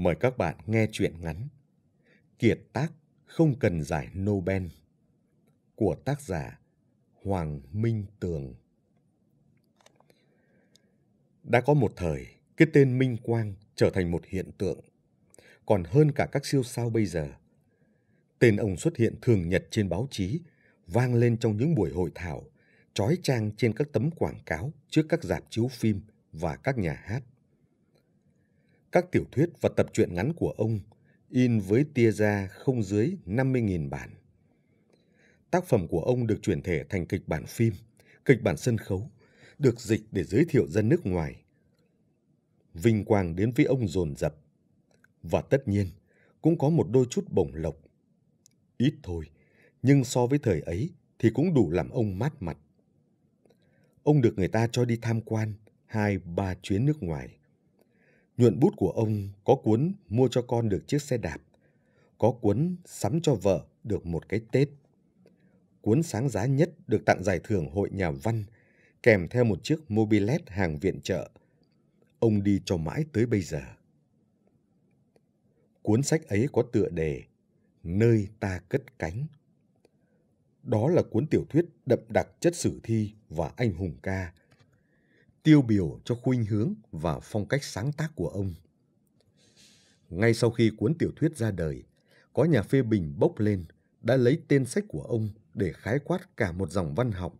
Mời các bạn nghe chuyện ngắn Kiệt tác không cần giải Nobel của tác giả Hoàng Minh Tường. Đã có một thời, cái tên Minh Quang trở thành một hiện tượng, còn hơn cả các siêu sao bây giờ. Tên ông xuất hiện thường nhật trên báo chí, vang lên trong những buổi hội thảo, trói trang trên các tấm quảng cáo trước các dạp chiếu phim và các nhà hát. Các tiểu thuyết và tập truyện ngắn của ông in với tia ra không dưới 50.000 bản. Tác phẩm của ông được chuyển thể thành kịch bản phim, kịch bản sân khấu, được dịch để giới thiệu dân nước ngoài. Vinh quang đến với ông dồn dập. Và tất nhiên, cũng có một đôi chút bổng lộc. Ít thôi, nhưng so với thời ấy thì cũng đủ làm ông mát mặt. Ông được người ta cho đi tham quan hai ba chuyến nước ngoài. Nhuận bút của ông có cuốn mua cho con được chiếc xe đạp, có cuốn sắm cho vợ được một cái Tết. Cuốn sáng giá nhất được tặng giải thưởng Hội Nhà Văn, kèm theo một chiếc mobilet hàng viện trợ. Ông đi cho mãi tới bây giờ. Cuốn sách ấy có tựa đề Nơi ta cất cánh. Đó là cuốn tiểu thuyết đậm đặc chất sử thi và anh hùng ca tiêu biểu cho khuynh hướng và phong cách sáng tác của ông. Ngay sau khi cuốn tiểu thuyết ra đời, có nhà phê bình bốc lên đã lấy tên sách của ông để khái quát cả một dòng văn học.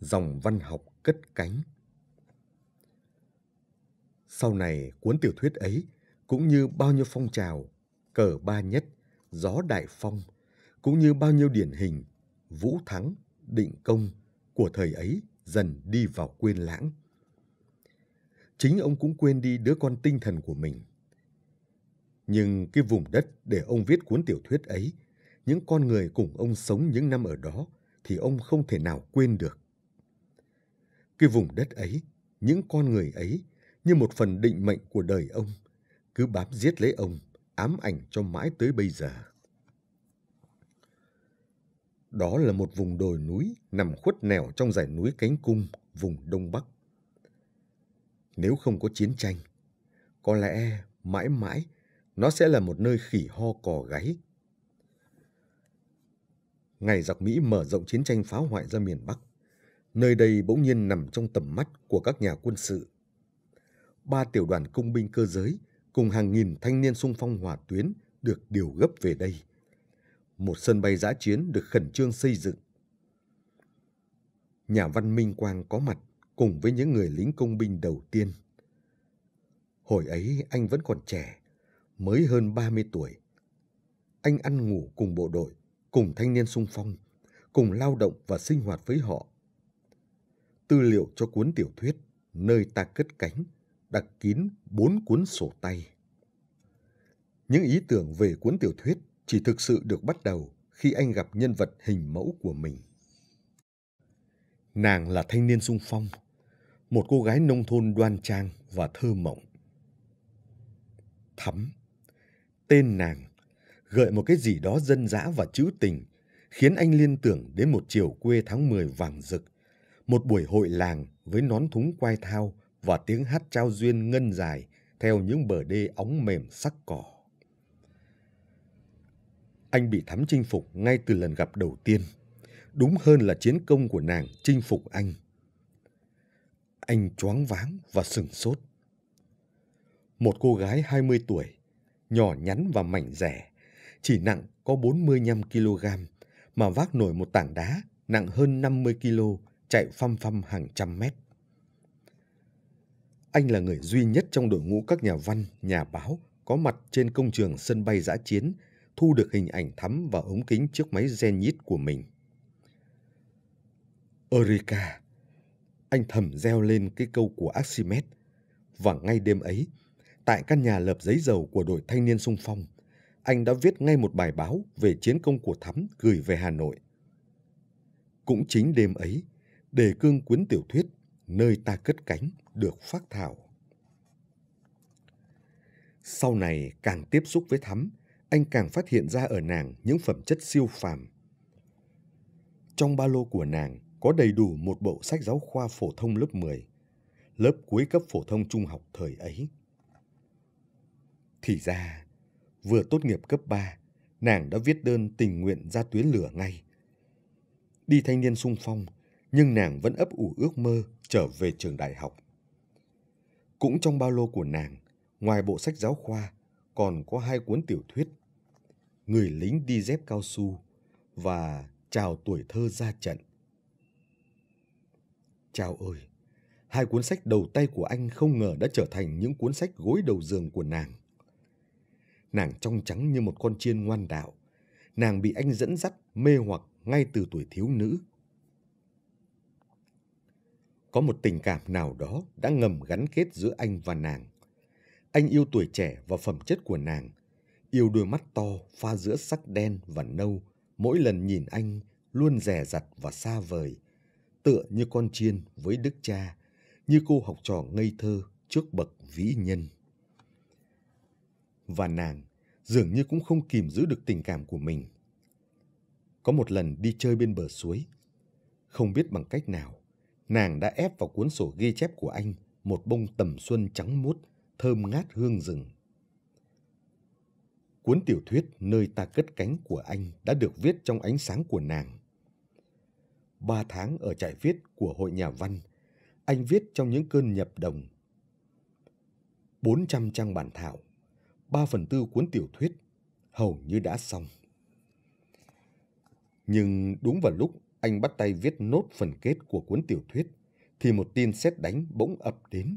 Dòng văn học cất cánh. Sau này, cuốn tiểu thuyết ấy cũng như bao nhiêu phong trào, cờ ba nhất, gió đại phong, cũng như bao nhiêu điển hình, Vũ Thắng, Định Công của thời ấy dần đi vào quên lãng. Chính ông cũng quên đi đứa con tinh thần của mình. Nhưng cái vùng đất để ông viết cuốn tiểu thuyết ấy, những con người cùng ông sống những năm ở đó thì ông không thể nào quên được. Cái vùng đất ấy, những con người ấy như một phần định mệnh của đời ông, cứ bám giết lấy ông, ám ảnh cho mãi tới bây giờ. Đó là một vùng đồi núi nằm khuất nẻo trong dải núi cánh cung, vùng Đông Bắc. Nếu không có chiến tranh, có lẽ mãi mãi nó sẽ là một nơi khỉ ho cò gáy. Ngày giặc Mỹ mở rộng chiến tranh phá hoại ra miền Bắc, nơi đây bỗng nhiên nằm trong tầm mắt của các nhà quân sự. Ba tiểu đoàn công binh cơ giới cùng hàng nghìn thanh niên sung phong hỏa tuyến được điều gấp về đây một sân bay giã chiến được khẩn trương xây dựng. Nhà văn Minh Quang có mặt cùng với những người lính công binh đầu tiên. Hồi ấy anh vẫn còn trẻ, mới hơn 30 tuổi. Anh ăn ngủ cùng bộ đội, cùng thanh niên sung phong, cùng lao động và sinh hoạt với họ. Tư liệu cho cuốn tiểu thuyết Nơi ta cất cánh đặt kín bốn cuốn sổ tay. Những ý tưởng về cuốn tiểu thuyết chỉ thực sự được bắt đầu khi anh gặp nhân vật hình mẫu của mình. Nàng là thanh niên sung phong, một cô gái nông thôn đoan trang và thơ mộng. Thắm, tên nàng, gợi một cái gì đó dân dã và trữ tình, khiến anh liên tưởng đến một chiều quê tháng 10 vàng rực, một buổi hội làng với nón thúng quai thao và tiếng hát trao duyên ngân dài theo những bờ đê óng mềm sắc cỏ anh bị thắm chinh phục ngay từ lần gặp đầu tiên. Đúng hơn là chiến công của nàng chinh phục anh. Anh choáng váng và sừng sốt. Một cô gái 20 tuổi, nhỏ nhắn và mảnh rẻ, chỉ nặng có 45 kg mà vác nổi một tảng đá nặng hơn 50 kg chạy phăm phăm hàng trăm mét. Anh là người duy nhất trong đội ngũ các nhà văn, nhà báo có mặt trên công trường sân bay giã chiến thu được hình ảnh thắm vào ống kính chiếc máy Zenith của mình. Erika, Anh thầm reo lên cái câu của Archimedes. Và ngay đêm ấy, tại căn nhà lợp giấy dầu của đội thanh niên sung phong, anh đã viết ngay một bài báo về chiến công của Thắm gửi về Hà Nội. Cũng chính đêm ấy, đề cương cuốn tiểu thuyết Nơi ta cất cánh được phát thảo. Sau này càng tiếp xúc với Thắm, anh càng phát hiện ra ở nàng những phẩm chất siêu phàm. Trong ba lô của nàng có đầy đủ một bộ sách giáo khoa phổ thông lớp 10, lớp cuối cấp phổ thông trung học thời ấy. Thì ra, vừa tốt nghiệp cấp 3, nàng đã viết đơn tình nguyện ra tuyến lửa ngay. Đi thanh niên sung phong, nhưng nàng vẫn ấp ủ ước mơ trở về trường đại học. Cũng trong ba lô của nàng, ngoài bộ sách giáo khoa, còn có hai cuốn tiểu thuyết Người lính đi dép cao su và Chào tuổi thơ ra trận. Chào ơi, hai cuốn sách đầu tay của anh không ngờ đã trở thành những cuốn sách gối đầu giường của nàng. Nàng trong trắng như một con chiên ngoan đạo, nàng bị anh dẫn dắt mê hoặc ngay từ tuổi thiếu nữ. Có một tình cảm nào đó đã ngầm gắn kết giữa anh và nàng – anh yêu tuổi trẻ và phẩm chất của nàng, yêu đôi mắt to pha giữa sắc đen và nâu, mỗi lần nhìn anh luôn rẻ rặt và xa vời, tựa như con chiên với đức cha, như cô học trò ngây thơ trước bậc vĩ nhân. Và nàng dường như cũng không kìm giữ được tình cảm của mình. Có một lần đi chơi bên bờ suối, không biết bằng cách nào, nàng đã ép vào cuốn sổ ghi chép của anh một bông tầm xuân trắng muốt thơm ngát hương rừng. Cuốn tiểu thuyết Nơi ta cất cánh của anh đã được viết trong ánh sáng của nàng. Ba tháng ở trại viết của Hội Nhà Văn, anh viết trong những cơn nhập đồng. 400 trang bản thảo, 3 phần tư cuốn tiểu thuyết hầu như đã xong. Nhưng đúng vào lúc anh bắt tay viết nốt phần kết của cuốn tiểu thuyết thì một tin sét đánh bỗng ập đến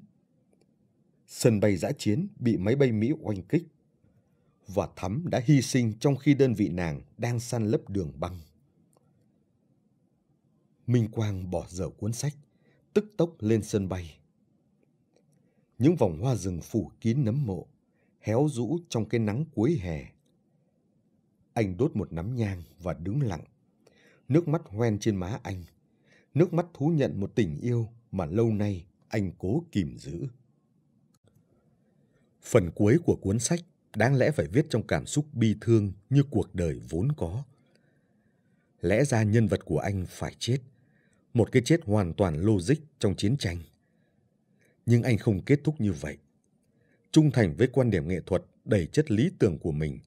sân bay giã chiến bị máy bay Mỹ oanh kích. Và Thắm đã hy sinh trong khi đơn vị nàng đang săn lấp đường băng. Minh Quang bỏ dở cuốn sách, tức tốc lên sân bay. Những vòng hoa rừng phủ kín nấm mộ, héo rũ trong cái nắng cuối hè. Anh đốt một nắm nhang và đứng lặng. Nước mắt hoen trên má anh. Nước mắt thú nhận một tình yêu mà lâu nay anh cố kìm giữ. Phần cuối của cuốn sách đáng lẽ phải viết trong cảm xúc bi thương như cuộc đời vốn có. Lẽ ra nhân vật của anh phải chết, một cái chết hoàn toàn logic trong chiến tranh. Nhưng anh không kết thúc như vậy. Trung thành với quan điểm nghệ thuật đầy chất lý tưởng của mình,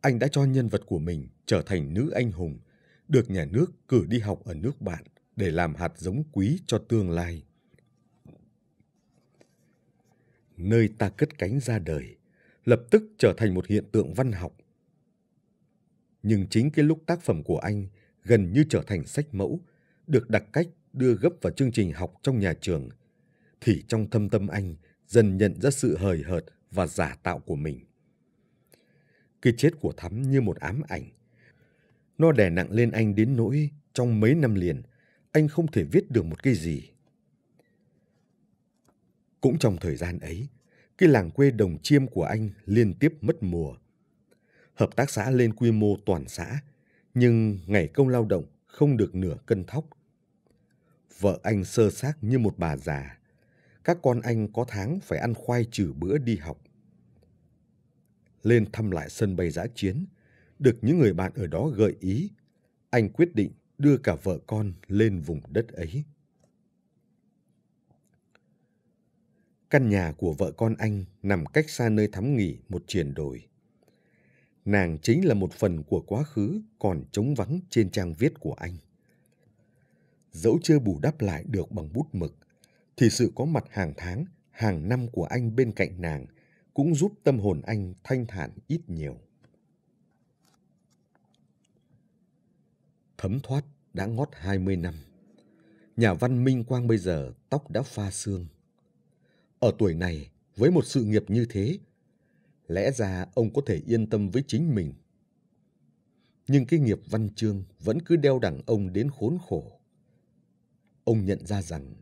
anh đã cho nhân vật của mình trở thành nữ anh hùng, được nhà nước cử đi học ở nước bạn để làm hạt giống quý cho tương lai. nơi ta cất cánh ra đời, lập tức trở thành một hiện tượng văn học. Nhưng chính cái lúc tác phẩm của anh gần như trở thành sách mẫu, được đặt cách đưa gấp vào chương trình học trong nhà trường, thì trong thâm tâm anh dần nhận ra sự hời hợt và giả tạo của mình. Cái chết của Thắm như một ám ảnh. Nó đè nặng lên anh đến nỗi trong mấy năm liền, anh không thể viết được một cái gì cũng trong thời gian ấy, cái làng quê đồng chiêm của anh liên tiếp mất mùa. Hợp tác xã lên quy mô toàn xã, nhưng ngày công lao động không được nửa cân thóc. Vợ anh sơ xác như một bà già. Các con anh có tháng phải ăn khoai trừ bữa đi học. Lên thăm lại sân bay giã chiến, được những người bạn ở đó gợi ý, anh quyết định đưa cả vợ con lên vùng đất ấy. Căn nhà của vợ con anh nằm cách xa nơi thắm nghỉ một triển đồi. Nàng chính là một phần của quá khứ còn trống vắng trên trang viết của anh. Dẫu chưa bù đắp lại được bằng bút mực, thì sự có mặt hàng tháng, hàng năm của anh bên cạnh nàng cũng giúp tâm hồn anh thanh thản ít nhiều. Thấm thoát đã ngót hai mươi năm. Nhà văn Minh Quang bây giờ tóc đã pha xương ở tuổi này, với một sự nghiệp như thế, lẽ ra ông có thể yên tâm với chính mình. Nhưng cái nghiệp văn chương vẫn cứ đeo đẳng ông đến khốn khổ. Ông nhận ra rằng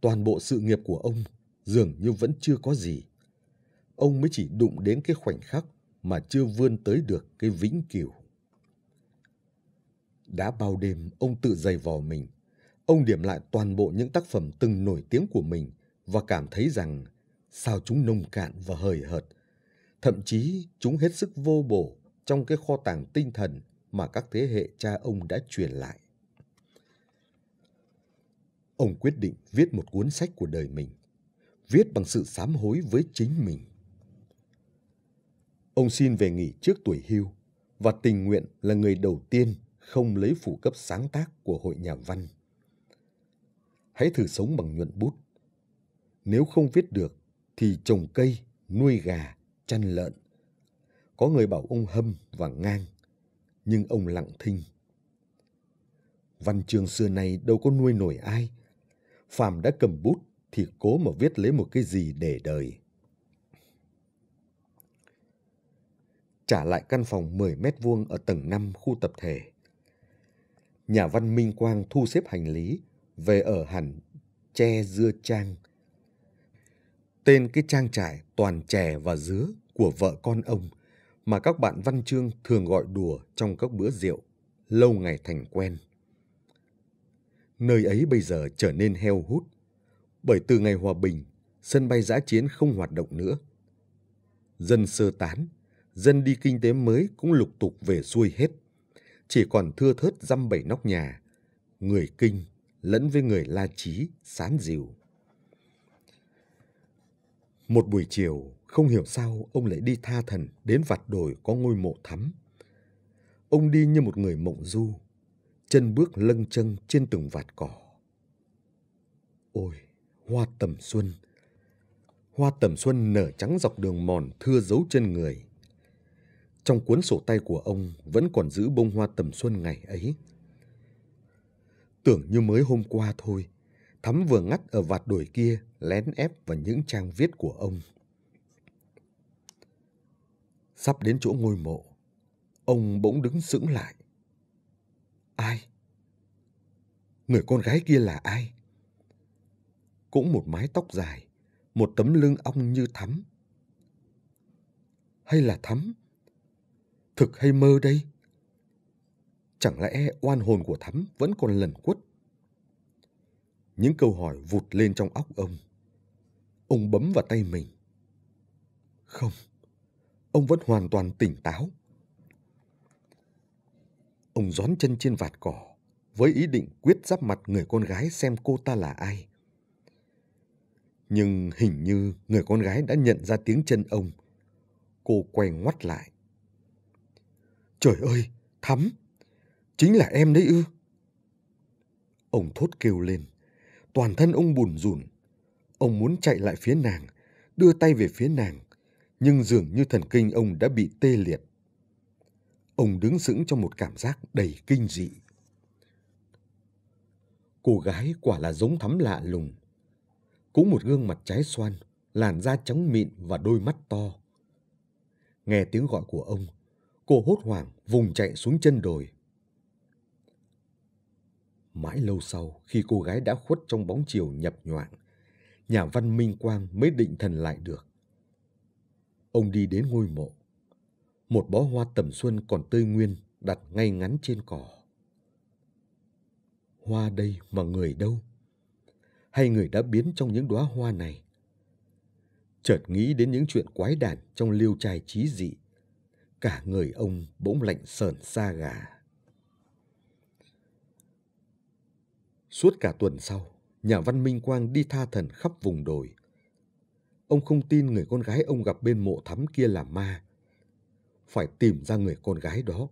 toàn bộ sự nghiệp của ông dường như vẫn chưa có gì. Ông mới chỉ đụng đến cái khoảnh khắc mà chưa vươn tới được cái vĩnh cửu. Đã bao đêm ông tự dày vò mình, ông điểm lại toàn bộ những tác phẩm từng nổi tiếng của mình và cảm thấy rằng sao chúng nông cạn và hời hợt. Thậm chí chúng hết sức vô bổ trong cái kho tàng tinh thần mà các thế hệ cha ông đã truyền lại. Ông quyết định viết một cuốn sách của đời mình, viết bằng sự sám hối với chính mình. Ông xin về nghỉ trước tuổi hưu và tình nguyện là người đầu tiên không lấy phụ cấp sáng tác của hội nhà văn. Hãy thử sống bằng nhuận bút nếu không viết được thì trồng cây, nuôi gà, chăn lợn. Có người bảo ông hâm và ngang, nhưng ông lặng thinh. Văn chương xưa nay đâu có nuôi nổi ai. Phàm đã cầm bút thì cố mà viết lấy một cái gì để đời. Trả lại căn phòng 10 mét vuông ở tầng 5 khu tập thể. Nhà văn Minh Quang thu xếp hành lý, về ở hẳn Che Dưa Trang, tên cái trang trại toàn chè và dứa của vợ con ông mà các bạn văn chương thường gọi đùa trong các bữa rượu, lâu ngày thành quen. Nơi ấy bây giờ trở nên heo hút, bởi từ ngày hòa bình, sân bay giã chiến không hoạt động nữa. Dân sơ tán, dân đi kinh tế mới cũng lục tục về xuôi hết. Chỉ còn thưa thớt dăm bảy nóc nhà, người kinh lẫn với người la trí, sán dìu. Một buổi chiều, không hiểu sao ông lại đi tha thần đến vặt đồi có ngôi mộ thắm. Ông đi như một người mộng du, chân bước lâng chân trên từng vạt cỏ. Ôi, hoa tầm xuân! Hoa tầm xuân nở trắng dọc đường mòn thưa dấu chân người. Trong cuốn sổ tay của ông vẫn còn giữ bông hoa tầm xuân ngày ấy. Tưởng như mới hôm qua thôi – Thắm vừa ngắt ở vạt đuổi kia, lén ép vào những trang viết của ông. Sắp đến chỗ ngôi mộ, ông bỗng đứng sững lại. Ai? Người con gái kia là ai? Cũng một mái tóc dài, một tấm lưng ong như thắm. Hay là thắm? Thực hay mơ đây? Chẳng lẽ oan hồn của thắm vẫn còn lẩn quất những câu hỏi vụt lên trong óc ông. Ông bấm vào tay mình. Không, ông vẫn hoàn toàn tỉnh táo. Ông gión chân trên vạt cỏ với ý định quyết giáp mặt người con gái xem cô ta là ai. Nhưng hình như người con gái đã nhận ra tiếng chân ông. Cô quay ngoắt lại. Trời ơi, Thắm, chính là em đấy ư? Ông thốt kêu lên toàn thân ông bùn rùn. Ông muốn chạy lại phía nàng, đưa tay về phía nàng, nhưng dường như thần kinh ông đã bị tê liệt. Ông đứng sững trong một cảm giác đầy kinh dị. Cô gái quả là giống thắm lạ lùng. Cũng một gương mặt trái xoan, làn da trắng mịn và đôi mắt to. Nghe tiếng gọi của ông, cô hốt hoảng vùng chạy xuống chân đồi Mãi lâu sau, khi cô gái đã khuất trong bóng chiều nhập nhoạng, nhà văn Minh Quang mới định thần lại được. Ông đi đến ngôi mộ. Một bó hoa tầm xuân còn tươi nguyên đặt ngay ngắn trên cỏ. Hoa đây mà người đâu? Hay người đã biến trong những đóa hoa này? Chợt nghĩ đến những chuyện quái đản trong liêu trai trí dị. Cả người ông bỗng lạnh sờn xa gà. Suốt cả tuần sau, nhà văn Minh Quang đi tha thần khắp vùng đồi. Ông không tin người con gái ông gặp bên mộ thắm kia là ma. Phải tìm ra người con gái đó.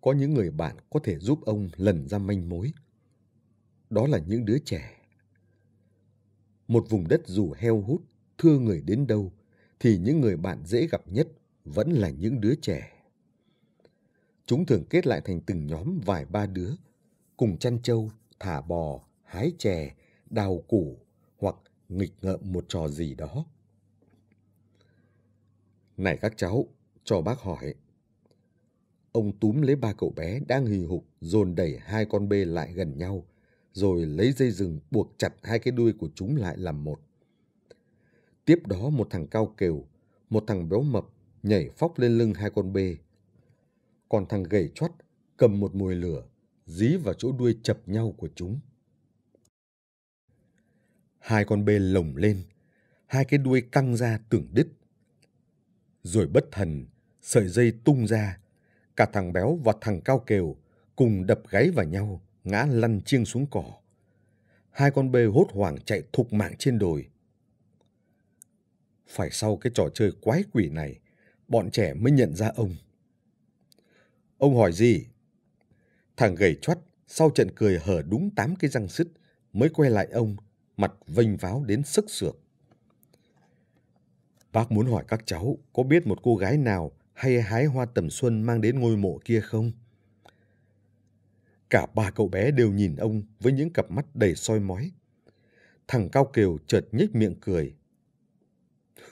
Có những người bạn có thể giúp ông lần ra manh mối. Đó là những đứa trẻ. Một vùng đất dù heo hút, thưa người đến đâu, thì những người bạn dễ gặp nhất vẫn là những đứa trẻ. Chúng thường kết lại thành từng nhóm vài ba đứa, cùng chăn trâu, thả bò, hái chè, đào củ hoặc nghịch ngợm một trò gì đó. Này các cháu, cho bác hỏi. Ông túm lấy ba cậu bé đang hì hục dồn đẩy hai con bê lại gần nhau, rồi lấy dây rừng buộc chặt hai cái đuôi của chúng lại làm một. Tiếp đó một thằng cao kiều, một thằng béo mập nhảy phóc lên lưng hai con bê. Còn thằng gầy chót cầm một mùi lửa dí vào chỗ đuôi chập nhau của chúng. Hai con bê lồng lên, hai cái đuôi căng ra tưởng đứt. Rồi bất thần, sợi dây tung ra, cả thằng béo và thằng cao kều cùng đập gáy vào nhau, ngã lăn chiêng xuống cỏ. Hai con bê hốt hoảng chạy thục mạng trên đồi. Phải sau cái trò chơi quái quỷ này, bọn trẻ mới nhận ra ông. Ông hỏi gì? Thằng gầy chót sau trận cười hở đúng tám cái răng sứt mới quay lại ông, mặt vênh váo đến sức sượng Bác muốn hỏi các cháu có biết một cô gái nào hay hái hoa tầm xuân mang đến ngôi mộ kia không? Cả ba cậu bé đều nhìn ông với những cặp mắt đầy soi mói. Thằng Cao Kiều chợt nhếch miệng cười.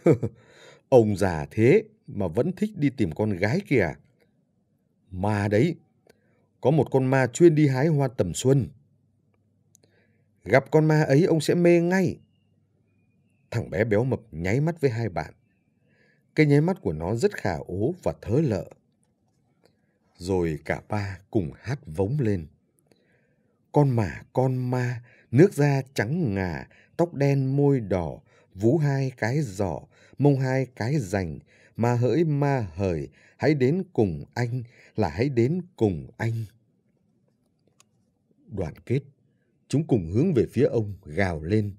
cười. Ông già thế mà vẫn thích đi tìm con gái kìa. À? Mà đấy, có một con ma chuyên đi hái hoa tầm xuân. Gặp con ma ấy ông sẽ mê ngay. Thằng bé béo mập nháy mắt với hai bạn. Cái nháy mắt của nó rất khả ố và thớ lợ. Rồi cả ba cùng hát vống lên. Con mả con ma, nước da trắng ngà, tóc đen môi đỏ, vú hai cái giỏ, mông hai cái rành, ma hỡi ma hời, hãy đến cùng anh là hãy đến cùng anh. Đoạn kết, chúng cùng hướng về phía ông gào lên,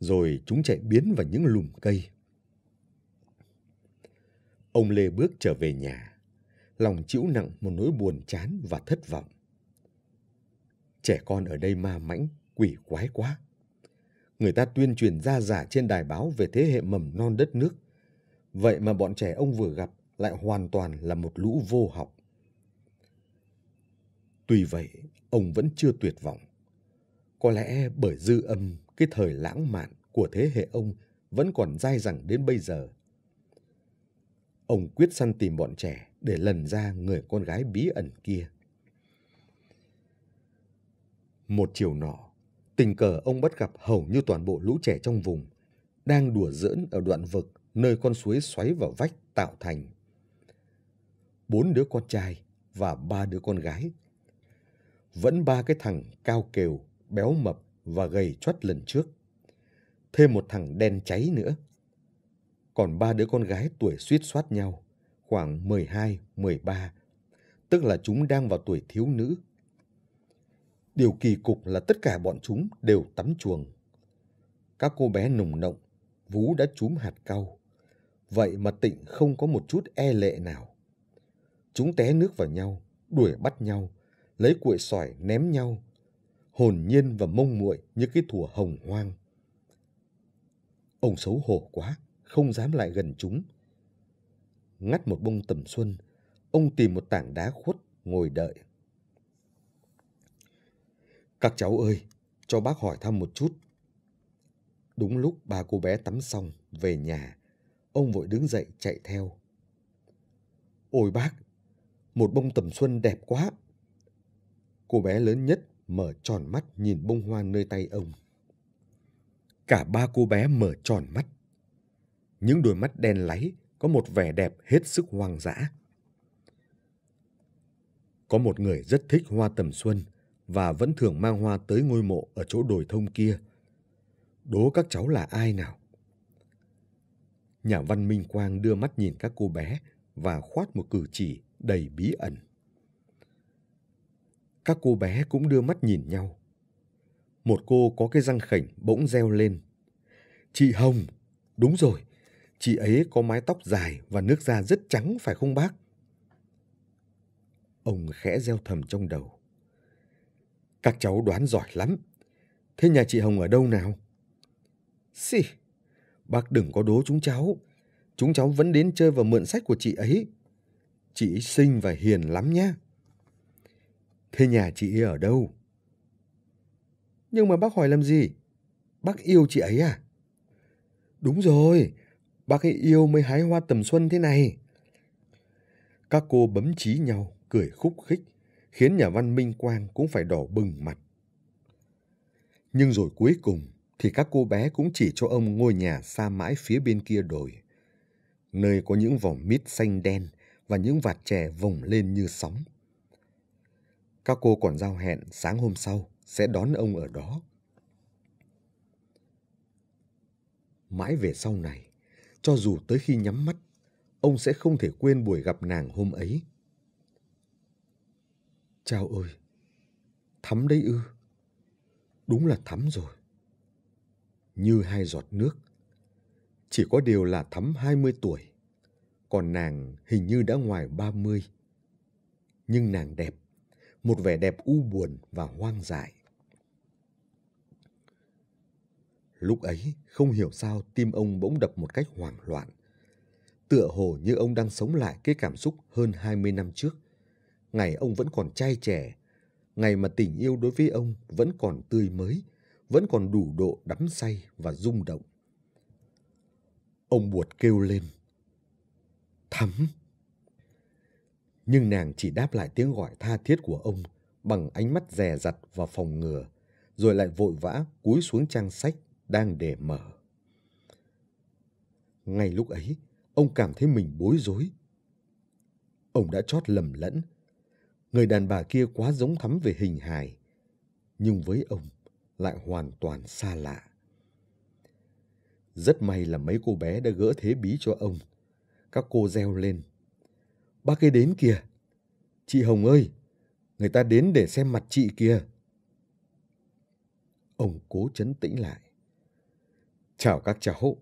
rồi chúng chạy biến vào những lùm cây. Ông Lê bước trở về nhà, lòng chịu nặng một nỗi buồn chán và thất vọng. Trẻ con ở đây ma mãnh, quỷ quái quá. Người ta tuyên truyền ra giả trên đài báo về thế hệ mầm non đất nước Vậy mà bọn trẻ ông vừa gặp lại hoàn toàn là một lũ vô học. Tuy vậy, ông vẫn chưa tuyệt vọng. Có lẽ bởi dư âm cái thời lãng mạn của thế hệ ông vẫn còn dai dẳng đến bây giờ. Ông quyết săn tìm bọn trẻ để lần ra người con gái bí ẩn kia. Một chiều nọ, tình cờ ông bắt gặp hầu như toàn bộ lũ trẻ trong vùng đang đùa giỡn ở đoạn vực nơi con suối xoáy vào vách tạo thành. Bốn đứa con trai và ba đứa con gái. Vẫn ba cái thằng cao kều, béo mập và gầy chót lần trước. Thêm một thằng đen cháy nữa. Còn ba đứa con gái tuổi suýt soát nhau, khoảng 12, 13, tức là chúng đang vào tuổi thiếu nữ. Điều kỳ cục là tất cả bọn chúng đều tắm chuồng. Các cô bé nùng nộng, vú đã trúm hạt cau, Vậy mà tịnh không có một chút e lệ nào. Chúng té nước vào nhau, đuổi bắt nhau, lấy cuội sỏi ném nhau, hồn nhiên và mông muội như cái thùa hồng hoang. Ông xấu hổ quá, không dám lại gần chúng. Ngắt một bông tầm xuân, ông tìm một tảng đá khuất ngồi đợi. Các cháu ơi, cho bác hỏi thăm một chút. Đúng lúc ba cô bé tắm xong, về nhà, Ông vội đứng dậy chạy theo. Ôi bác, một bông tầm xuân đẹp quá. Cô bé lớn nhất mở tròn mắt nhìn bông hoa nơi tay ông. Cả ba cô bé mở tròn mắt. Những đôi mắt đen láy có một vẻ đẹp hết sức hoang dã. Có một người rất thích hoa tầm xuân và vẫn thường mang hoa tới ngôi mộ ở chỗ đồi thông kia. Đố các cháu là ai nào? Nhà văn Minh Quang đưa mắt nhìn các cô bé và khoát một cử chỉ đầy bí ẩn. Các cô bé cũng đưa mắt nhìn nhau. Một cô có cái răng khểnh bỗng reo lên. Chị Hồng, đúng rồi, chị ấy có mái tóc dài và nước da rất trắng phải không bác? Ông khẽ reo thầm trong đầu. Các cháu đoán giỏi lắm. Thế nhà chị Hồng ở đâu nào? Xì, Bác đừng có đố chúng cháu. Chúng cháu vẫn đến chơi và mượn sách của chị ấy. Chị ấy xinh và hiền lắm nhé. Thế nhà chị ấy ở đâu? Nhưng mà bác hỏi làm gì? Bác yêu chị ấy à? Đúng rồi, bác ấy yêu mới hái hoa tầm xuân thế này. Các cô bấm trí nhau, cười khúc khích, khiến nhà văn Minh Quang cũng phải đỏ bừng mặt. Nhưng rồi cuối cùng, thì các cô bé cũng chỉ cho ông ngôi nhà xa mãi phía bên kia đồi, nơi có những vỏ mít xanh đen và những vạt chè vồng lên như sóng. Các cô còn giao hẹn sáng hôm sau sẽ đón ông ở đó. Mãi về sau này, cho dù tới khi nhắm mắt, ông sẽ không thể quên buổi gặp nàng hôm ấy. Chào ơi, thắm đấy ư? Đúng là thắm rồi như hai giọt nước. Chỉ có điều là thắm 20 tuổi, còn nàng hình như đã ngoài 30. Nhưng nàng đẹp, một vẻ đẹp u buồn và hoang dại. Lúc ấy, không hiểu sao tim ông bỗng đập một cách hoảng loạn. Tựa hồ như ông đang sống lại cái cảm xúc hơn 20 năm trước. Ngày ông vẫn còn trai trẻ, ngày mà tình yêu đối với ông vẫn còn tươi mới, vẫn còn đủ độ đắm say và rung động. Ông buột kêu lên. Thắm! Nhưng nàng chỉ đáp lại tiếng gọi tha thiết của ông bằng ánh mắt dè dặt và phòng ngừa, rồi lại vội vã cúi xuống trang sách đang để mở. Ngay lúc ấy, ông cảm thấy mình bối rối. Ông đã chót lầm lẫn. Người đàn bà kia quá giống thắm về hình hài. Nhưng với ông, lại hoàn toàn xa lạ. Rất may là mấy cô bé đã gỡ thế bí cho ông. Các cô reo lên. Bác ấy đến kìa. Chị Hồng ơi, người ta đến để xem mặt chị kìa. Ông cố chấn tĩnh lại. Chào các cháu.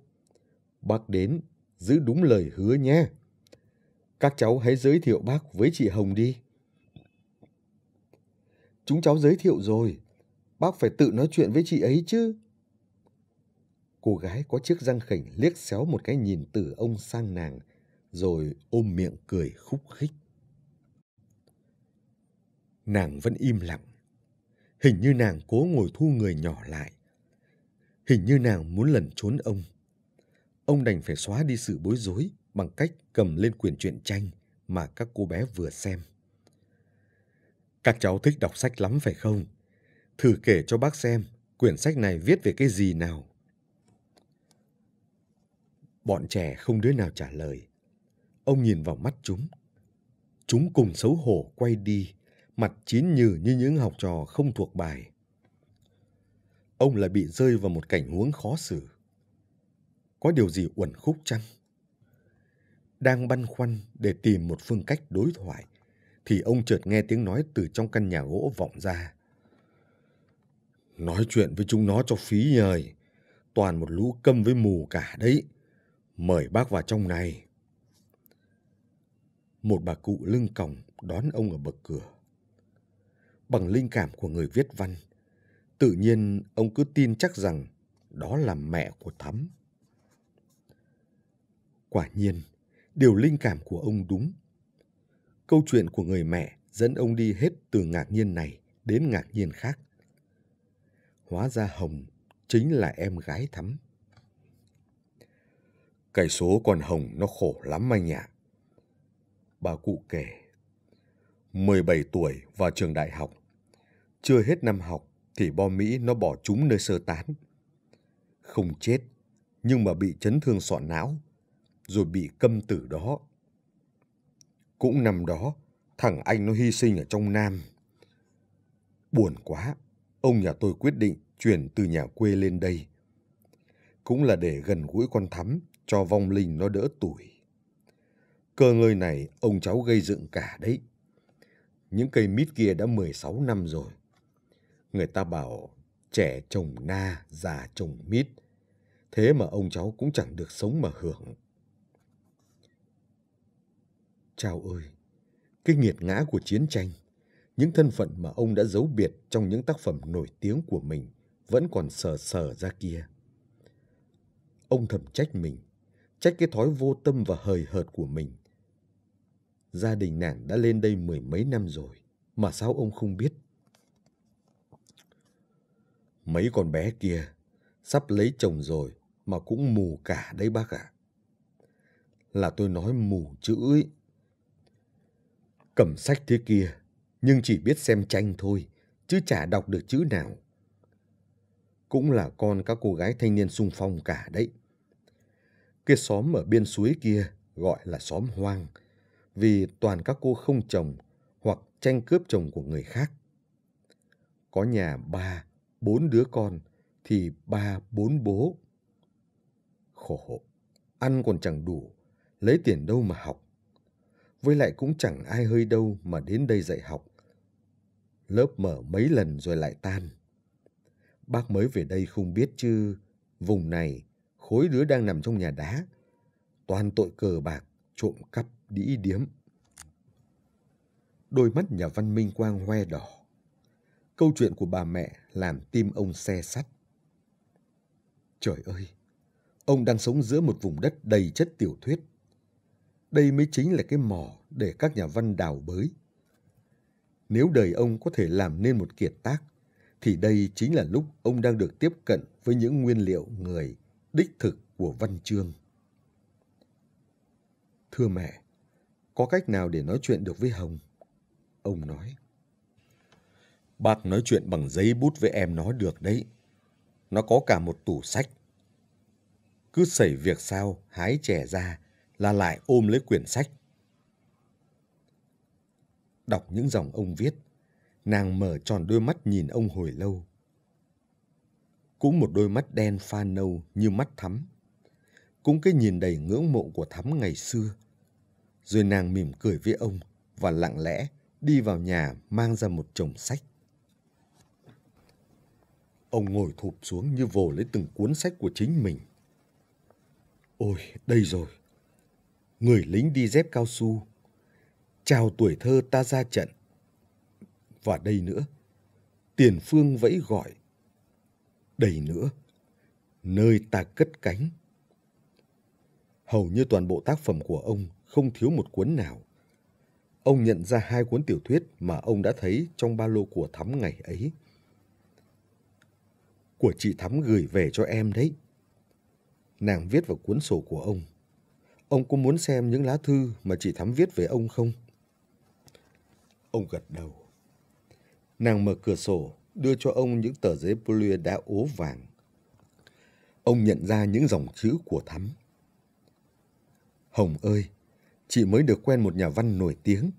Bác đến, giữ đúng lời hứa nhé. Các cháu hãy giới thiệu bác với chị Hồng đi. Chúng cháu giới thiệu rồi, Bác phải tự nói chuyện với chị ấy chứ. Cô gái có chiếc răng khỉnh liếc xéo một cái nhìn từ ông sang nàng, rồi ôm miệng cười khúc khích. Nàng vẫn im lặng. Hình như nàng cố ngồi thu người nhỏ lại. Hình như nàng muốn lẩn trốn ông. Ông đành phải xóa đi sự bối rối bằng cách cầm lên quyển truyện tranh mà các cô bé vừa xem. Các cháu thích đọc sách lắm phải không? thử kể cho bác xem quyển sách này viết về cái gì nào. Bọn trẻ không đứa nào trả lời. Ông nhìn vào mắt chúng. Chúng cùng xấu hổ quay đi, mặt chín nhừ như những học trò không thuộc bài. Ông lại bị rơi vào một cảnh huống khó xử. Có điều gì uẩn khúc chăng? Đang băn khoăn để tìm một phương cách đối thoại, thì ông chợt nghe tiếng nói từ trong căn nhà gỗ vọng ra. Nói chuyện với chúng nó cho phí nhời. Toàn một lũ câm với mù cả đấy. Mời bác vào trong này. Một bà cụ lưng còng đón ông ở bậc cửa. Bằng linh cảm của người viết văn, tự nhiên ông cứ tin chắc rằng đó là mẹ của Thắm. Quả nhiên, điều linh cảm của ông đúng. Câu chuyện của người mẹ dẫn ông đi hết từ ngạc nhiên này đến ngạc nhiên khác. Hóa ra Hồng chính là em gái Thắm. Cái số con Hồng nó khổ lắm anh ạ. Bà cụ kể, 17 tuổi vào trường đại học. Chưa hết năm học thì bom Mỹ nó bỏ chúng nơi sơ tán. Không chết, nhưng mà bị chấn thương sọ não, rồi bị câm tử đó. Cũng năm đó, thằng anh nó hy sinh ở trong Nam. Buồn quá, ông nhà tôi quyết định chuyển từ nhà quê lên đây. Cũng là để gần gũi con thắm, cho vong linh nó đỡ tuổi. Cơ ngơi này ông cháu gây dựng cả đấy. Những cây mít kia đã 16 năm rồi. Người ta bảo trẻ trồng na, già trồng mít. Thế mà ông cháu cũng chẳng được sống mà hưởng. Chào ơi, cái nghiệt ngã của chiến tranh những thân phận mà ông đã giấu biệt trong những tác phẩm nổi tiếng của mình vẫn còn sờ sờ ra kia. Ông thầm trách mình, trách cái thói vô tâm và hời hợt của mình. Gia đình nàng đã lên đây mười mấy năm rồi, mà sao ông không biết? Mấy con bé kia sắp lấy chồng rồi mà cũng mù cả đấy bác ạ. À. Là tôi nói mù chữ ấy. Cầm sách thế kia nhưng chỉ biết xem tranh thôi, chứ chả đọc được chữ nào. Cũng là con các cô gái thanh niên sung phong cả đấy. Cái xóm ở bên suối kia gọi là xóm hoang, vì toàn các cô không chồng hoặc tranh cướp chồng của người khác. Có nhà ba, bốn đứa con thì ba, bốn bố. Khổ, khổ ăn còn chẳng đủ, lấy tiền đâu mà học. Với lại cũng chẳng ai hơi đâu mà đến đây dạy học lớp mở mấy lần rồi lại tan. Bác mới về đây không biết chứ, vùng này, khối đứa đang nằm trong nhà đá. Toàn tội cờ bạc, trộm cắp, đĩ điếm. Đôi mắt nhà văn minh quang hoe đỏ. Câu chuyện của bà mẹ làm tim ông xe sắt. Trời ơi, ông đang sống giữa một vùng đất đầy chất tiểu thuyết. Đây mới chính là cái mỏ để các nhà văn đào bới. Nếu đời ông có thể làm nên một kiệt tác, thì đây chính là lúc ông đang được tiếp cận với những nguyên liệu người, đích thực của văn chương. Thưa mẹ, có cách nào để nói chuyện được với Hồng? Ông nói. Bác nói chuyện bằng giấy bút với em nó được đấy. Nó có cả một tủ sách. Cứ xảy việc sao, hái chè ra là lại ôm lấy quyển sách đọc những dòng ông viết. Nàng mở tròn đôi mắt nhìn ông hồi lâu. Cũng một đôi mắt đen pha nâu như mắt thắm. Cũng cái nhìn đầy ngưỡng mộ của thắm ngày xưa. Rồi nàng mỉm cười với ông và lặng lẽ đi vào nhà mang ra một chồng sách. Ông ngồi thụp xuống như vồ lấy từng cuốn sách của chính mình. Ôi, đây rồi. Người lính đi dép cao su, chào tuổi thơ ta ra trận. Và đây nữa, tiền phương vẫy gọi. Đây nữa, nơi ta cất cánh. Hầu như toàn bộ tác phẩm của ông không thiếu một cuốn nào. Ông nhận ra hai cuốn tiểu thuyết mà ông đã thấy trong ba lô của Thắm ngày ấy. Của chị Thắm gửi về cho em đấy. Nàng viết vào cuốn sổ của ông. Ông có muốn xem những lá thư mà chị Thắm viết về ông không? Ông gật đầu. Nàng mở cửa sổ, đưa cho ông những tờ giấy polia đã ố vàng. Ông nhận ra những dòng chữ của Thắm. Hồng ơi, chị mới được quen một nhà văn nổi tiếng,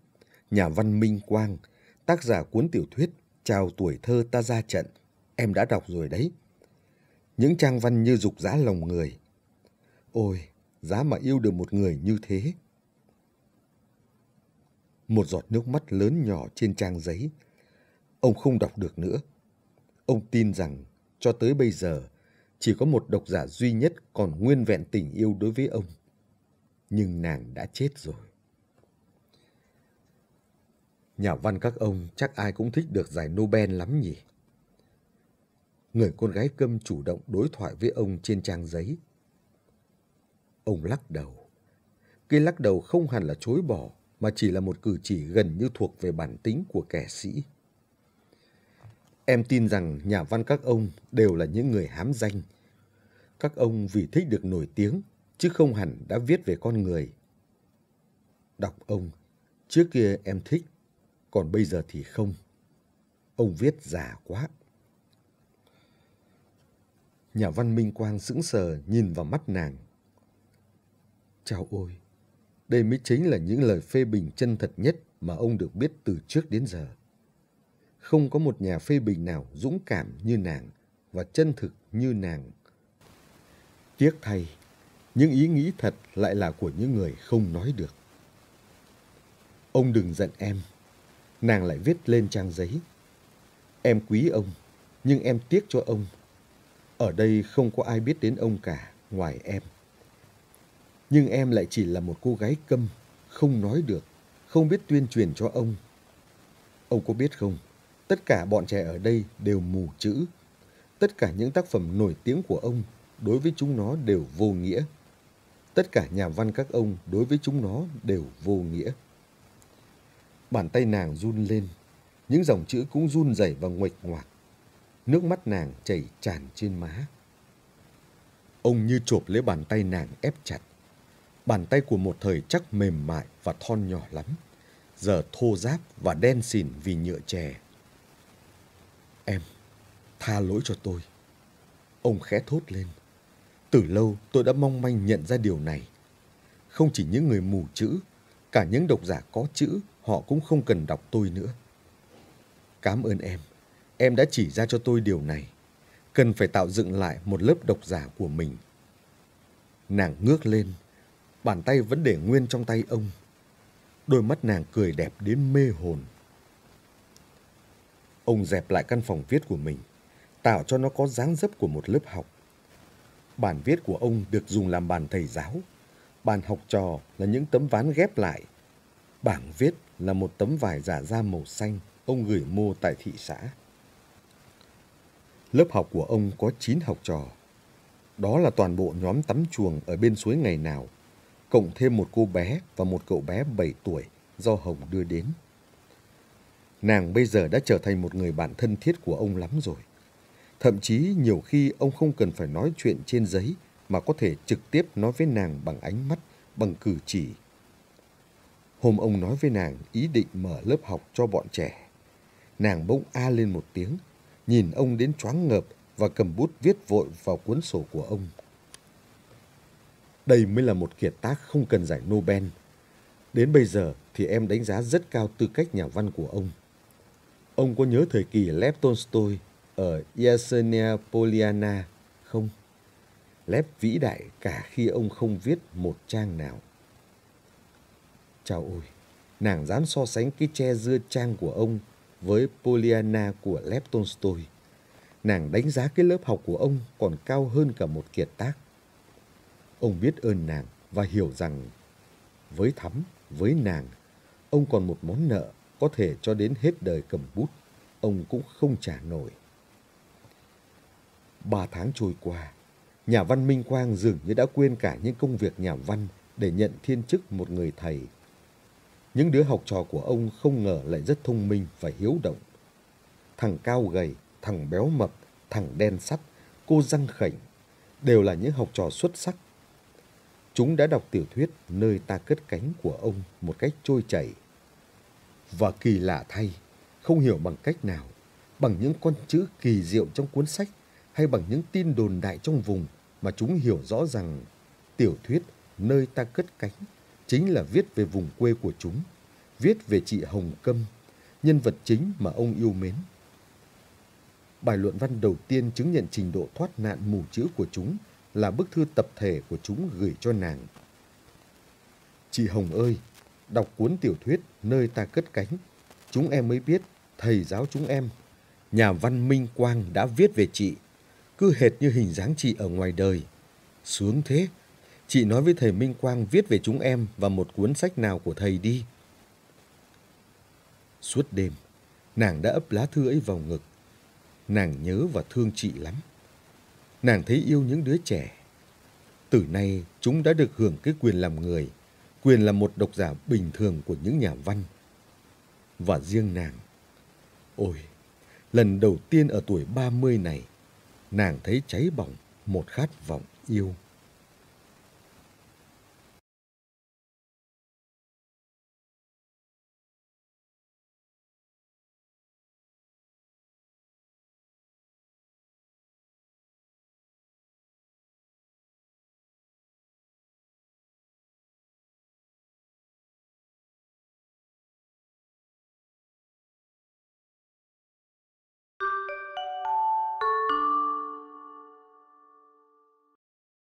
nhà văn Minh Quang, tác giả cuốn tiểu thuyết Chào tuổi thơ ta ra trận. Em đã đọc rồi đấy. Những trang văn như dục giá lòng người. Ôi, giá mà yêu được một người như thế một giọt nước mắt lớn nhỏ trên trang giấy. Ông không đọc được nữa. Ông tin rằng cho tới bây giờ chỉ có một độc giả duy nhất còn nguyên vẹn tình yêu đối với ông. Nhưng nàng đã chết rồi. Nhà văn các ông chắc ai cũng thích được giải Nobel lắm nhỉ. Người con gái câm chủ động đối thoại với ông trên trang giấy. Ông lắc đầu. Cái lắc đầu không hẳn là chối bỏ mà chỉ là một cử chỉ gần như thuộc về bản tính của kẻ sĩ. Em tin rằng nhà văn các ông đều là những người hám danh. Các ông vì thích được nổi tiếng, chứ không hẳn đã viết về con người. Đọc ông, trước kia em thích, còn bây giờ thì không. Ông viết giả quá. Nhà văn Minh Quang sững sờ nhìn vào mắt nàng. Chào ôi, đây mới chính là những lời phê bình chân thật nhất mà ông được biết từ trước đến giờ. Không có một nhà phê bình nào dũng cảm như nàng và chân thực như nàng. Tiếc thay, những ý nghĩ thật lại là của những người không nói được. Ông đừng giận em. Nàng lại viết lên trang giấy. Em quý ông, nhưng em tiếc cho ông. Ở đây không có ai biết đến ông cả ngoài em. Nhưng em lại chỉ là một cô gái câm, không nói được, không biết tuyên truyền cho ông. Ông có biết không, tất cả bọn trẻ ở đây đều mù chữ. Tất cả những tác phẩm nổi tiếng của ông đối với chúng nó đều vô nghĩa. Tất cả nhà văn các ông đối với chúng nó đều vô nghĩa. Bàn tay nàng run lên, những dòng chữ cũng run rẩy và nguệch ngoạc. Nước mắt nàng chảy tràn trên má. Ông như chộp lấy bàn tay nàng ép chặt. Bàn tay của một thời chắc mềm mại và thon nhỏ lắm, giờ thô ráp và đen xỉn vì nhựa chè. Em, tha lỗi cho tôi. Ông khẽ thốt lên. Từ lâu tôi đã mong manh nhận ra điều này. Không chỉ những người mù chữ, cả những độc giả có chữ họ cũng không cần đọc tôi nữa. cám ơn em, em đã chỉ ra cho tôi điều này. Cần phải tạo dựng lại một lớp độc giả của mình. Nàng ngước lên Bàn tay vẫn để nguyên trong tay ông. Đôi mắt nàng cười đẹp đến mê hồn. Ông dẹp lại căn phòng viết của mình, tạo cho nó có dáng dấp của một lớp học. Bản viết của ông được dùng làm bàn thầy giáo. Bàn học trò là những tấm ván ghép lại. Bảng viết là một tấm vải giả da màu xanh ông gửi mua tại thị xã. Lớp học của ông có 9 học trò. Đó là toàn bộ nhóm tắm chuồng ở bên suối ngày nào cộng thêm một cô bé và một cậu bé 7 tuổi do Hồng đưa đến. Nàng bây giờ đã trở thành một người bạn thân thiết của ông lắm rồi. Thậm chí nhiều khi ông không cần phải nói chuyện trên giấy mà có thể trực tiếp nói với nàng bằng ánh mắt, bằng cử chỉ. Hôm ông nói với nàng ý định mở lớp học cho bọn trẻ. Nàng bỗng a lên một tiếng, nhìn ông đến choáng ngợp và cầm bút viết vội vào cuốn sổ của ông. Đây mới là một kiệt tác không cần giải Nobel. Đến bây giờ thì em đánh giá rất cao tư cách nhà văn của ông. Ông có nhớ thời kỳ Lev Tolstoy ở Yasenia Poliana không? Lev vĩ đại cả khi ông không viết một trang nào. Chào ôi, nàng dám so sánh cái che dưa trang của ông với Poliana của Lev Tolstoy. Nàng đánh giá cái lớp học của ông còn cao hơn cả một kiệt tác. Ông biết ơn nàng và hiểu rằng với Thắm, với nàng, ông còn một món nợ có thể cho đến hết đời cầm bút, ông cũng không trả nổi. Ba tháng trôi qua, nhà văn Minh Quang dường như đã quên cả những công việc nhà văn để nhận thiên chức một người thầy. Những đứa học trò của ông không ngờ lại rất thông minh và hiếu động. Thằng cao gầy, thằng béo mập, thằng đen sắt, cô răng khảnh đều là những học trò xuất sắc Chúng đã đọc tiểu thuyết nơi ta cất cánh của ông một cách trôi chảy. Và kỳ lạ thay, không hiểu bằng cách nào, bằng những con chữ kỳ diệu trong cuốn sách hay bằng những tin đồn đại trong vùng mà chúng hiểu rõ rằng tiểu thuyết nơi ta cất cánh chính là viết về vùng quê của chúng, viết về chị Hồng Câm, nhân vật chính mà ông yêu mến. Bài luận văn đầu tiên chứng nhận trình độ thoát nạn mù chữ của chúng – là bức thư tập thể của chúng gửi cho nàng. Chị Hồng ơi, đọc cuốn tiểu thuyết Nơi ta cất cánh, chúng em mới biết thầy giáo chúng em, nhà văn Minh Quang đã viết về chị, cứ hệt như hình dáng chị ở ngoài đời. Sướng thế, chị nói với thầy Minh Quang viết về chúng em và một cuốn sách nào của thầy đi. Suốt đêm, nàng đã ấp lá thư ấy vào ngực. Nàng nhớ và thương chị lắm nàng thấy yêu những đứa trẻ. Từ nay, chúng đã được hưởng cái quyền làm người, quyền là một độc giả bình thường của những nhà văn. Và riêng nàng, ôi, lần đầu tiên ở tuổi 30 này, nàng thấy cháy bỏng một khát vọng yêu.